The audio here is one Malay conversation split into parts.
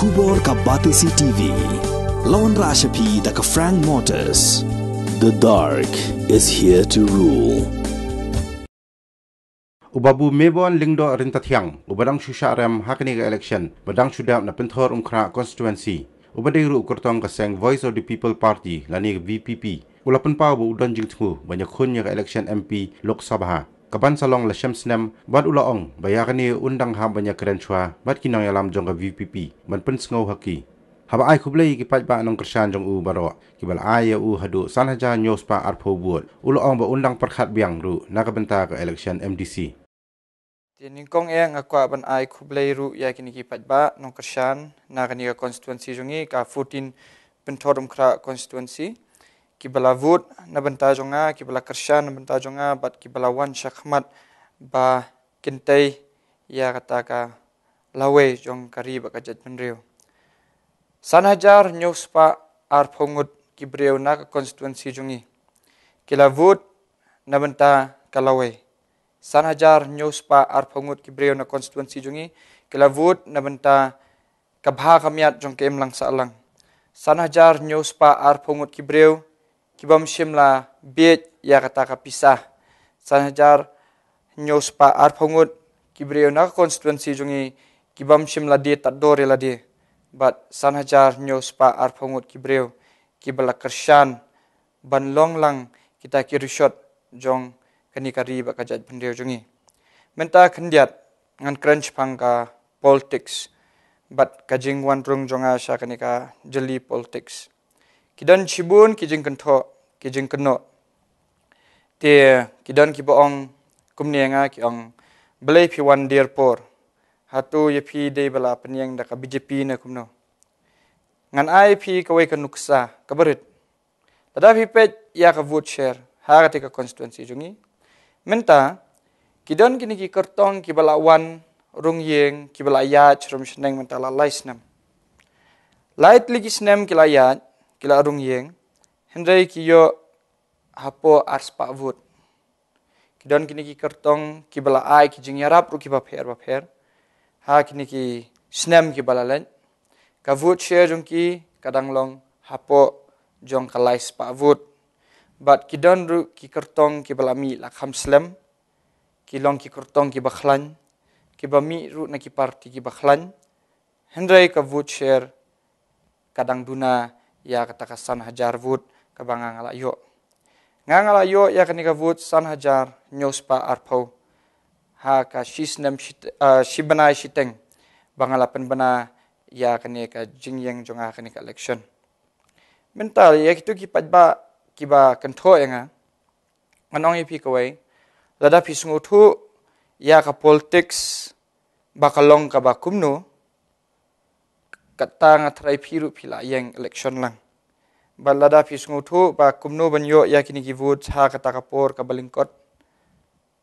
खबर का बातें सी टीवी लवन राशि the Frank Motors the dark is here to rule ubabu mebon lingdo rinta thyang ubadang shusha rem hakni ga election badang shuda na pinthor umkhra constituency ubadei ru kurtong ka seng voice of the people party lani vpp ulapan pa bu udan jing thu banya khun ya election mp lok sabha kapan salong la shem snem bat ula ong bayakani undang ha banya keren chua bat kinong alam jong ka vpp man pen sngau haki haba ai khuble ki pat ba nong krishan jong u baro ki bal ai ya u hadu sanaja news pa ar pho buot ula ong ba undang parkhat biang ru nakabenta ka election mdc Tiening kong eang aku aban ai kublai ru ya kini ki pajba nong kershan na kani ka constituency jungi ka 14 pentorum kra constituency kibala vut na banta jonga kibala karsha na banta jonga bat kibala wan shakhmat ba kintai ya kata ka lawe jong kari ba kajat menriu sanajar news pa ar phongut kibreu na ka constituency jungi kila vut na banta ka lawe sanajar news pa ar phongut kibreu na constituency jungi kila vut na banta ka bha kamiat jong kem langsa lang sanajar news pa ar phongut kibreu na kibam shimla bet ya kata ka pisa sanjar nyospa arphongut kibre na constituency jungi kibam shimla de tadore la de but sanjar nyospa arphongut kibre kibala kershan banlong lang kita kirishot jong kani kari ba ka jaj pandeu jungi menta khandiat ngan crunch phanga politics but kajing wan rung jonga sha kani ka jelly politics kidan chibun kijing kentho kijing kno te kidan ki baong kumnianga ki ang blai phi wan dear por hatu ye phi de bala pniang da ka bjp na kumno ngan ai phi ka wai ka nuksa ka barit da phi pe ya ka vote share ha ka te ka constituency jungi menta kidan kini ki kartong ki bala wan rung yeng ki bala ya chrom shneng menta la lais nam lightly ki snem ki la ya kila adung yeng hendai kiyo hapo ars pavut kidon kini ki kartong ki bala ai ki jing yarap ru ki ba pher ba pher ha kini ki snem ki bala len kavut che jung ki kadang long hapo jong kalai spavut bat kidon ru ki kartong ki bala mi la kham slem ki long ki kartong ki bakhlan ki ba mi ru na ki parti ki bakhlan hendai kavut share kadang duna ya kata ka san hajar vut ka banga ngala yo nga ngala yo ya kani ka vut san hajar nyospa arpo ha ka shis nam shit uh, eh, shibana shiteng bangala pen bana ya kani ka jing yang jonga kani ka election mental ya kitu ki pat ba ki ba kontrol yanga manong yi pikawai lada pisngu thu ya ka politics bakalong ka ba kumnu กัดตางอทไรพิรุพิลายังเล็กชนลังบัลลาดาพิสงูทุบากุมโนบัญโยยากินิกิวูชากตากะปอร์กับลิงกต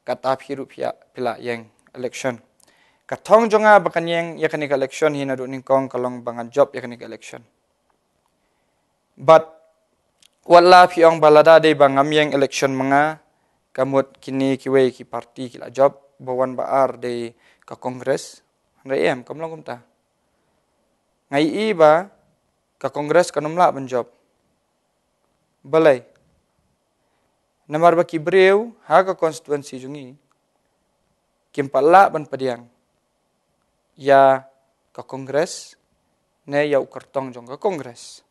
กัตาพิรุพิยพิลายังเล็กชนกัดทองจงอาบักันยังยากินิกเล็กชนฮินาดุนิงกองกลองบังันจบยากินิกเล็กชนบัดวัลลาพิองบัลลาดาได้บังอเมียงเล็กชนมังะกมุดกินีกิเวกิปาร์ตี้กิลาจบบวันบาอาร์ได้กับคอนเกรสเรียมกำลังกุมตา ngai i ba ka kongres kanum la banjob balai nomor ba ki breu ha ka constituency jungi kim pala ban padiang ya ka kongres ne ya ukartong jong ka kongres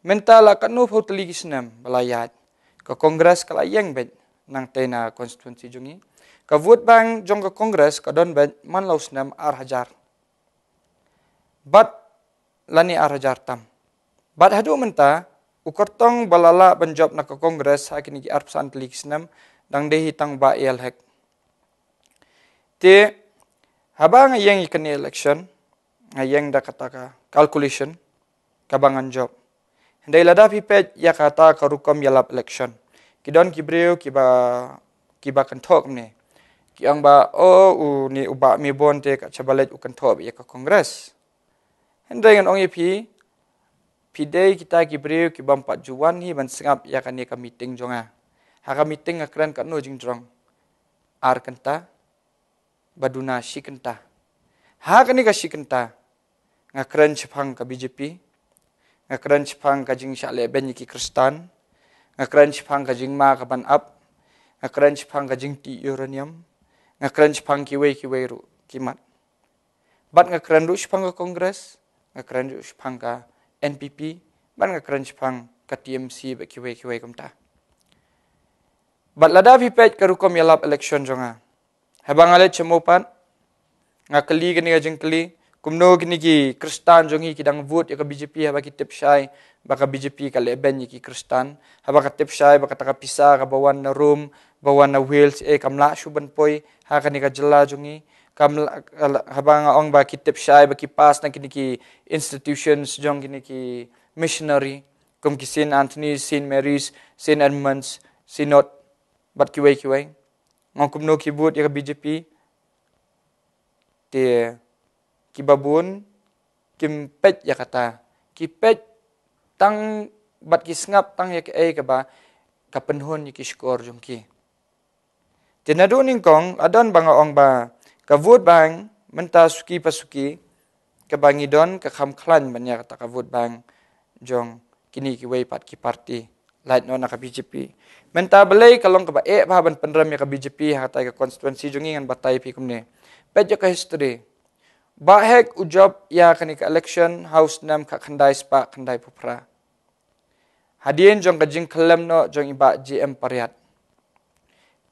mentala ka nu fo tli gisnam balayat ka kongres kala yang ben nang tena constituency jungi ka vote bang jong ka kongres ka don ben man lausnam ar hajar but lani arajartam. Bat hadu menta, ukertong balala benjob na ke kongres hak ini arp santlik senam, dang dehi tang ba iel hek. Te, haba nga yang ikani election, nga yang da kata ka calculation, kabangan job. Hendai lada pipet ya kata ka rukom yalap election. Kidon kibriu kiba kiba kentok ni. Yang ba, oh, ni ubak mi bon te kat cabalet ukan top ya ke kongres. Hendengan ong ipi, pidei kita kibriu kibam pat juan hi ban sengap ya kan ka meeting jonga. Ah. Ha ka meeting akran ka no jing jong. Ar kenta, baduna shi kenta. Ha ka ni ka shi kenta, nga kren chepang ka BJP, nga kren chepang ka jing shak lebe ki kristan, nga kren chepang ka jing ma ka ban up, nga kren chepang ka jing ti uranium, nga kren chepang ki wei ki wei ru ki mat. Bat nga kren ru chepang ka kongres, nga kren chepang ka nga karan ju shipang ka NPP ban nga karan shipang ka TMC ba kiwe kiwe kum ta but lada vi pet ka rukom yalap election jo nga habang ale chemopan nga kali gani ga jeng kali kumno gani ki kristan jo ngi kidang vote ya ka BJP ha ba ki tip shy ba ka BJP ka le ben ya ki kristan ha ba ka tip shy ba ka taka pisa ka bawan na room bawan na wheels e eh, kamla shuban poi ha kani ka jela jo ngi kam habang ong ba kitip shai ba ki pas na kini ki institutions jong kini ki missionary kum ki sin anthony sin marys sin edmunds sin not bat ki wei ki wei ngong kum no ki buat ya bjp te ki babun kim pet ya kata ki pet tang bat ki sngap tang ya ke ai ka ba ka penhon ki skor jong ki Tinadunin kong, adon bang ong ba, ka vote menta suki pasuki ka bangi don ka kham khlan banya ta ka vote jong kini ki wei pat ki party lai no na ka bjp menta belai kalong ka ba e eh, ba ban pandram ka bjp ha ya ka constituency jong ngan batai pi kumne pe jo ka history ba hek ujob ya kani ka election house nam ka khandai spa khandai pupra hadien jong ka jing khlam no jong i ba gm pariat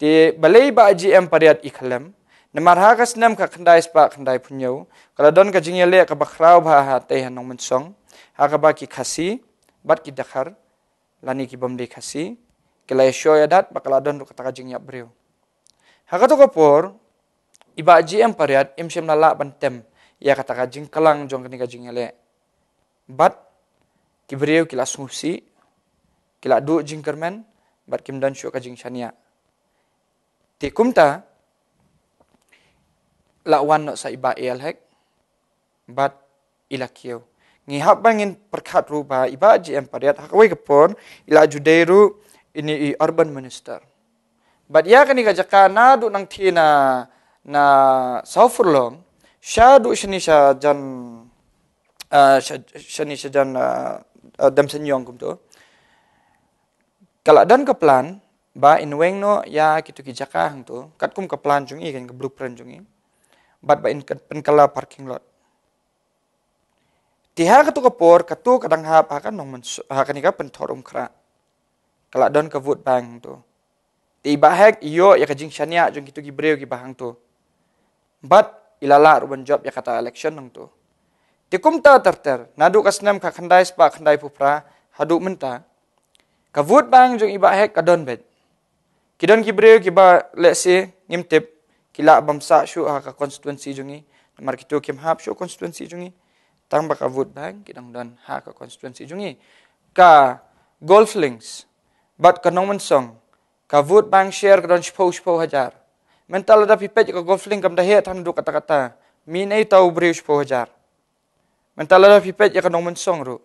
ti belai ba gm pariat i khlam นมาหากสนมกับคันไดสปะคันไดพุนยกระดอนกับจิงเยเลกับคราวบาหาเตหันงมันซองหากบากิคาซีบัดกิดดคารลานิกิบอมดีคาซีกลายชอยดัดบักลาดอนรุกตะกจิงยับเรียวหากตุกปอร์อิบาจีเอ็มปริยัดเอ็มเชมลาละบันเต็มยากตะกจิงคลังจงกันิกจิงเยเลบัดกิบเรียวกิลาสมุซีกิลาดูจิงเกอร์แมนบัดกิมดันชัวกจิงชานิยะติคุมตา la wan no sai ba el hek bat ila kiu ngi hab bangin perkat ru ba iba ji em pariat hak we kepon ila judeiru ini i urban minister bat ya kani ga na du nang thina na saufurlong shadu shini sha jan uh, shani sha jan uh, dam senyong kum to kala dan ke plan ba in wengno ya kitu ki jaka hang to kat kum ke plan jung i kan ke blueprint jung i bat ba in pen kala parking lot ti ha katu kapor katu kadang ha pa kan nong men ha kan ka pen thorum kra kala don ka vut bang tu ti ba hek yo ya ka jing shania jong kitu gibreo gi bahang tu bat ilala ruban job ya kata election nong tu ti kum ta tar tar nadu kasnam ka khandai spa khandai pupra hadu menta ka vut bang jong iba hek ka don bet kidon gibreo gi ba let's say ngim tip kila abam sa shu ha constituency jungi mar kitu kem hap shu constituency jungi tang ba ka vote bank kidang don ha ka constituency jungi ka golf links but ka nomen song ka vote bank share ka don shpo shpo hajar mental da pi pet ka golf link kam da he tham du kata kata mi nei tau bri shpo hajar mental da pi pet ya ka nomen song ru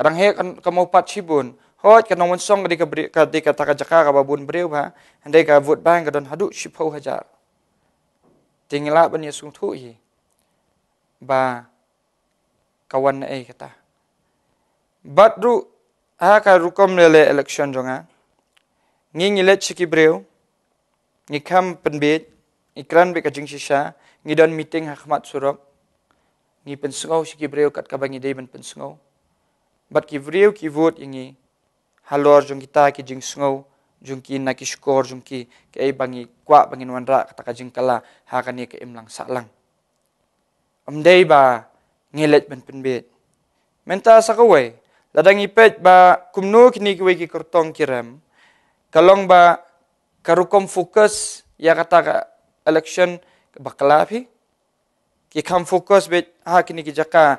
kadang he kan ka mau pat shibun hoj ka nomen song ka di ka di ka ta ka jaka ka babun bri ba ande ka vote bank ka don hadu shpo hajar ติงลาบันยสุงทุยบากวันเอกตาบัดรุอาการุกอมเลเลอเล็กชันจงะงิงเลชิกิเบรวงิคำเป็นเบดงิครันเบกจิงชิชางิดอนมิติงฮักมัดสุรบงิเป็นสงอชิกิเบรวกัดกับงิเดย์มันเป็นสงอบัดกิเบรวกิวดอย่างงิฮัลโหลจงกิตากิจิงสงอ jungki na ki skor jungki ke ai bangi kwa bangin wanra kata ka jingkala ha ka ni ke imlang salang am dei ba ngelet ben pen bet menta sa ka wei ladang ipet ba kumnu ki ni ki wei ki kortong kiram kalong ba karukom fokus ya kata ka election ba kalafi ki kam fokus bet ha ki ni ki jaka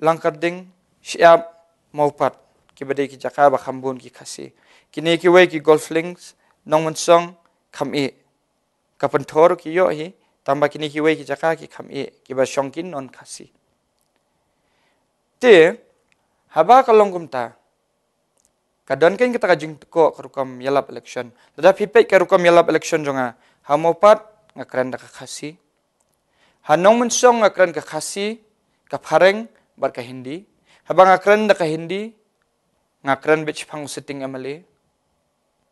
langkar ding siap maupat ki bade ki jaka ba khambun ki kasih kiniki weki golf links nong mun song kham e kapan thor ki yo hi tamba kiniki weki jaka ki kham e ki ba shongkin non khasi te haba kalong kum ta kadon ken kita kajing ko rukam yelap election tada pipe ke rukam yelap election jonga hamopat ngakran ka khasi hanong mun song ngakran ka khasi ka phareng bar ka hindi habang ngakran da ka hindi ngakran bech pang sitting emily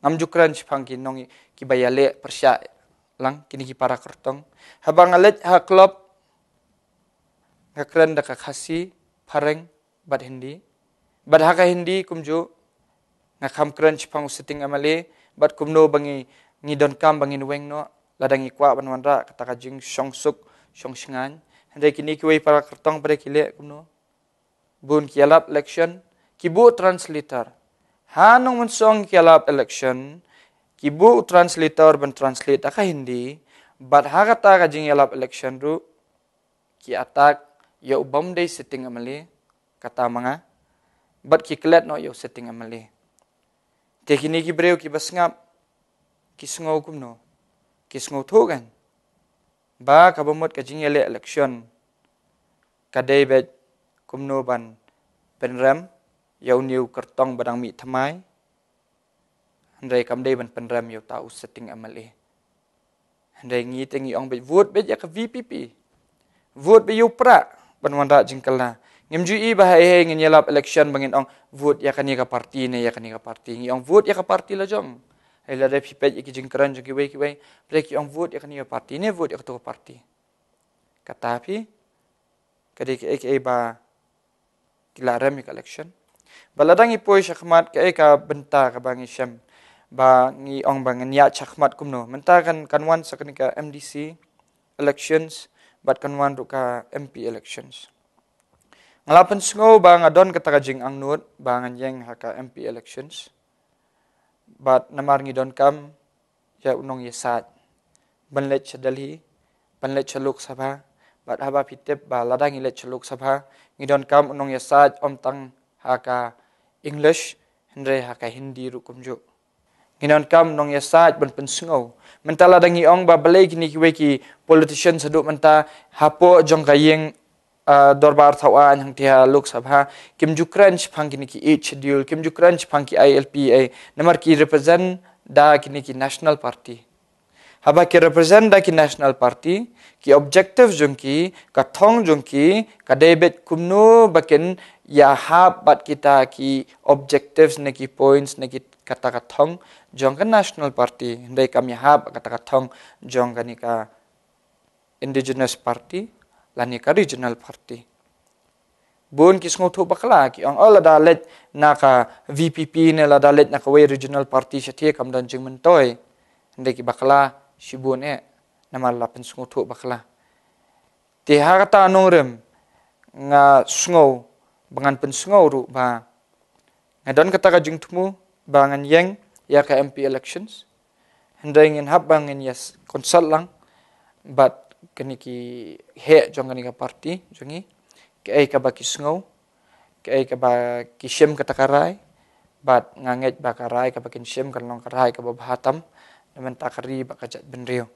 amjukran sipang ki nongi ki bayale persia lang kini ki para kertong habang alet ha klop ngakran da kakasi pareng bad hindi bad ha ka hindi kumju ngakam kran sipang sitting amale bad kumno bangi ngi don kam bangi weng no ladang i kwa ban wanra kata ka jing song suk song singan hande kini ki wei para kertong pare kile kumno bun kialap lection kibu translator hanong munsong kialap election, kibu translator ben translate aka hindi, but hakata ka jing yalap election ru, ki atak, yo ubam day setting amali, kata mga, but ki klet no yo setting amali. Tekini ki breo ki basngap, ki sungaw kumno, ki sungaw togan, ba kabamot ka jing yalap election, kadebet kumno ban, penrem, ben rem, យោនីវកតងបដងមីថ្មៃអនរេកំដេបនបនរមយោតោសិតិងអមលីអនរេងីតេងីអងបេវូតបេយកវីពីពីវូតបេយូប្រាបនវនរជីងកលាញឹមជីអ៊ីបហៃហេងញេឡាប់អេលេកឈិនបងិនអងវូតយកានីកាប៉ាទីណេយកានីកាប៉ាទីងីអងវូតយកាប៉ាទីលាចងអេលារេភីពេជីគីជីងក្រាន់ជីគីវេគីវេប្រេកអងវូតយកានីកាប៉ាទីណេវូតយកតូប៉ាទីកតាភីកាដេកអេកអេបាគីឡារេមីកាឡេកឈិន baladangi poi shakhmat ke ka benta ka bangi shem ba ngi ong bang ya chakhmat kumno menta kan kanwan sakani ka mdc elections bat kanwan ru ka mp elections ngalapan sngo ba nga don ka tarajing ang nut ba ngan yeng ha ka mp elections bat namar ngi don kam ya unong ye sat banle chadali banle chaluk sabha bat haba pitep ba ladangi le chaluk sabha ngi don kam unong ye sat om tang haka English, hindi haka Hindi rukumju. Ginon kam nong yasaj ban pensungau. Mentala dengi ong babale gini kiweki politician seduk menta hapo jong kayeng uh, dorbar tawaan yang tiha luk sabha. Kim ju crunch pang gini ki each deal. Kim ju crunch pang ki ILPA. Namar ki represent da gini ki national party. Haba ki represent da ki national party. Ki objective jong ki, ka thong jong ki, ka debet kumnu bakin ya ha bat kita ki objectives ne ki points ne ki kata ka thong jong national party de kami ha kata ka thong jong ka ka indigenous party la ni ka regional party bon kis ngo thuk bakla ki ang ala oh, da let na ka vpp ne la da let na ka we regional party she the kam dan jing men toy de ki bakla shibun e namal lapen sngo thuk bakla te ha ka ta nong rem nga sngo bangan pun sungau ru ba ngadon kata kajung tumu bangan yang ya ke MP elections hendak ingin hab bangan yes konsul lang but kini ki he jangan ingat parti jangi ke ay kabaki sungau ke ay kabaki shem kata karai but nganget ba karai kabakin shem kan long karai kabab hatam namen takari bakajat benrio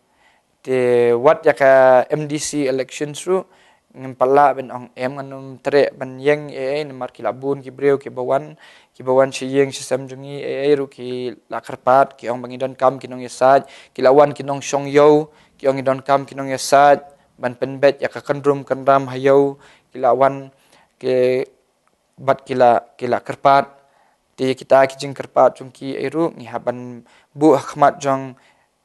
de what ya ke MDC elections ru ngem pala ben ong em nganum tre ban yeng e e ni mar ki labun ki breu ki bawan ki bawan shi yeng shi sam jungi e e ru ki lakarpat ki ong bangi don kam ki nong yasaj ki lawan ki nong shong yau ki ong don kam ki nong yasaj ban pen bet ya ka kan rum kan ram hayau ki lawan ke bat ki la ki lakarpat ti kita ki jing karpat jung ki e ru ni haban bu akhmat ha jong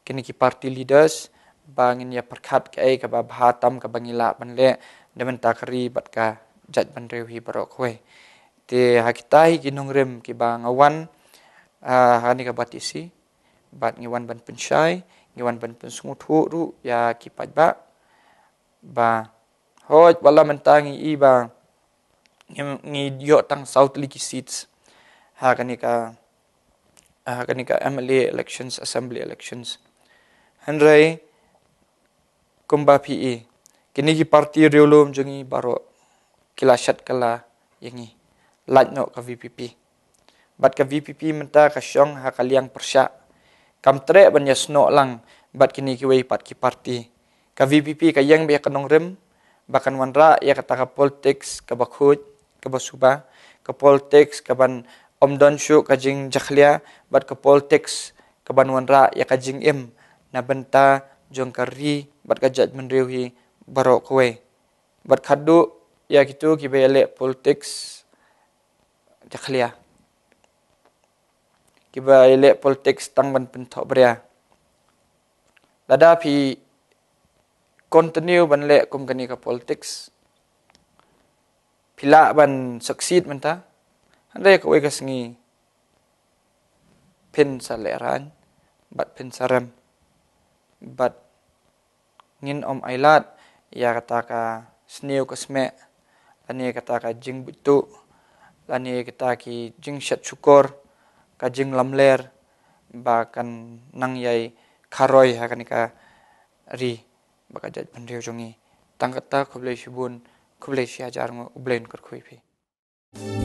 kini ki party leaders บางินยาประคัดไอ้กับบาตัมกับบางิละบันเละดมันตากรีบัดกาจัดบันเร็วฮีบรอกเว้ยเฮักิตายกินงริมกีบางอวันอ่าฮานิกับบัติสีบัดงิวันบันเป็นชายงิวันบันเป็นสมุทรุยากิปัจบะบาฮอดวัลลามันตางีอีบางงีงีเยอะตั้งเซาท์ลิกิซิตส์ฮากันิกาฮากันิกาเอเมเล่เลคชั่นส์แอสเซมบลีเลคชั่นส์ฮันไร kumba pi kini ki parti riolom jungi baro kilashat kala yangi lat no ka vpp bat ka vpp menta ka syong ha kaliang persya kam tre ban yasno lang bat kini ki wei pat ki parti ka vpp ka yang be ka nong rem bakan wanra ya kata ka politics ka bakhut ka basuba ka politics ka ban om don shu ka jing jakhlia bat ka politics ka ban wanra ya ka jing em na benta jong ka ri บัดกจัดมันเรียวฮีบารอกเวบัดขัดดูอยากิตูกิเบเล่ politics จะเคลียกิเบเล่ politics ตั้งบันเป็นทอบเรียลดาพีคอนเทนิวบันเล่กุมกันนี้กับ politics พิลาบัน succeed มันตาอันไรก็เวกัสงีเพนสเลรันบัดเพนสารมบัด ngin om ailat ya kata ka sneu ka sme ani ya kata ka jing butu lani ya kata ki jing syat syukur ka jing lamler bahkan nang yai karoi akan ha ka ri baka jat pandeu jongi tangkata khublei shibun khublei shi ajar ngo ublein kar khuipi thank you